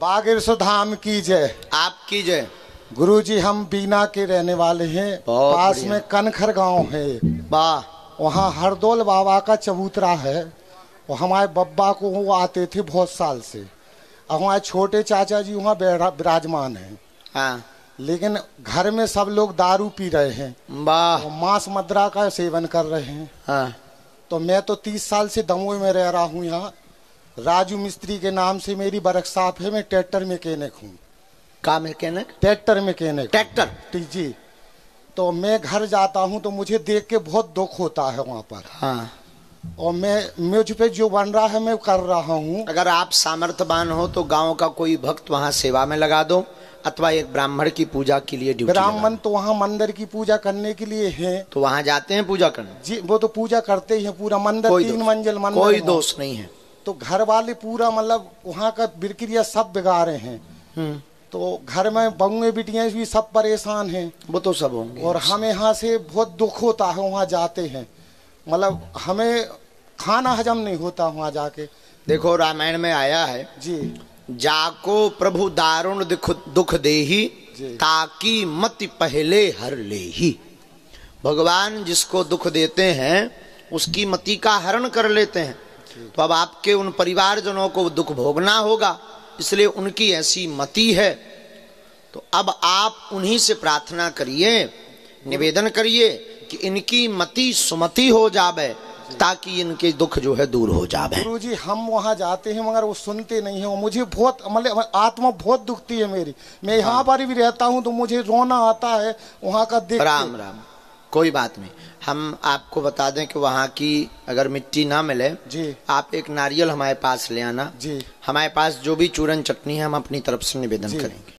बागिर सुधाम की जय आपकी जय गुरु जी हम बीना के रहने वाले हैं पास में कनखर गांव है बा वहाँ हरदोल बाबा का चबूतरा है वो हमारे बब्बा को वो आते थे बहुत साल से और हमारे छोटे चाचा जी वहाँ विराजमान है हाँ। लेकिन घर में सब लोग दारू पी रहे हैं तो मांस मद्रा का सेवन कर रहे हैं हाँ। तो मैं तो तीस साल से दमोई में रह रहा हूँ यहाँ राजू मिस्त्री के नाम से मेरी बरक साफ है मैं ट्रैक्टर मैकेनिक हूँ का मैकेनिक ट्रैक्टर मैकेनिक ट्रैक्टर जी तो मैं घर जाता हूँ तो मुझे देख के बहुत दुख होता है वहाँ पर हाँ और मैं मुझ पे जो बन रहा है मैं कर रहा हूँ अगर आप सामर्थ्यवान हो तो गांव का कोई भक्त वहाँ सेवा में लगा दो अथवा एक ब्राह्मण की पूजा के लिए ब्राह्मण तो वहाँ मंदिर की पूजा करने के लिए है तो वहाँ जाते हैं पूजा करने जी वो तो पूजा करते ही है पूरा मंदिर तीन मंजिल मंदिर कोई दोष नहीं है तो घर वाले पूरा मतलब वहाँ का प्रक्रिया सब बिगा रहे हैं हम्म। तो घर में बंगे बिटिया भी सब परेशान हैं वो तो सब होंगे और हमें यहाँ से बहुत दुख होता है वहाँ जाते हैं मतलब हमें खाना हजम नहीं होता वहाँ जाके देखो रामायण में आया है जी जाको प्रभु दारुण दुख दुख दे ही ताकि मत पहले हर लेही भगवान जिसको दुख देते हैं उसकी मति का हरण कर लेते हैं तो अब आपके उन परिवारजनों को दुख भोगना होगा इसलिए उनकी ऐसी मति है तो अब आप उन्हीं से प्रार्थना करिए निवेदन करिए कि इनकी मति सुमति हो जावे ताकि इनके दुख जो है दूर हो जावे गुरु जी हम वहाँ जाते हैं मगर वो सुनते नहीं है मुझे बहुत मतलब आत्मा बहुत दुखती है मेरी मैं यहाँ पर भी रहता हूँ तो मुझे रोना आता है वहाँ का देख राम राम कोई बात नहीं हम आपको बता दें कि वहाँ की अगर मिट्टी ना मिले जी आप एक नारियल हमारे पास ले आना जी हमारे पास जो भी चूरन चटनी है हम अपनी तरफ से निवेदन करेंगे